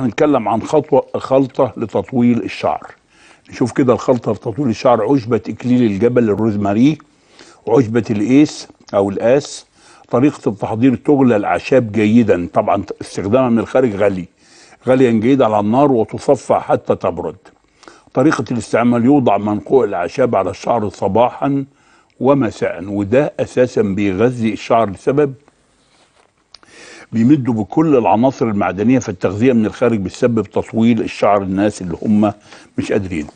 هنتكلم عن خطوة خلطة لتطويل الشعر نشوف كده الخلطة في تطويل الشعر عشبة إكليل الجبل الروزماري وعشبة الإيس أو الآس طريقة التحضير تغلى الأعشاب جيدا طبعا استخدامها من الخارج غلي غليا جيدا على النار وتصفى حتى تبرد طريقة الاستعمال يوضع منقوع الأعشاب على الشعر صباحا ومساء وده أساسا بيغذي الشعر لسبب بيمدوا بكل العناصر المعدنيه فالتغذيه من الخارج بتسبب تطويل الشعر الناس اللي هم مش قادرين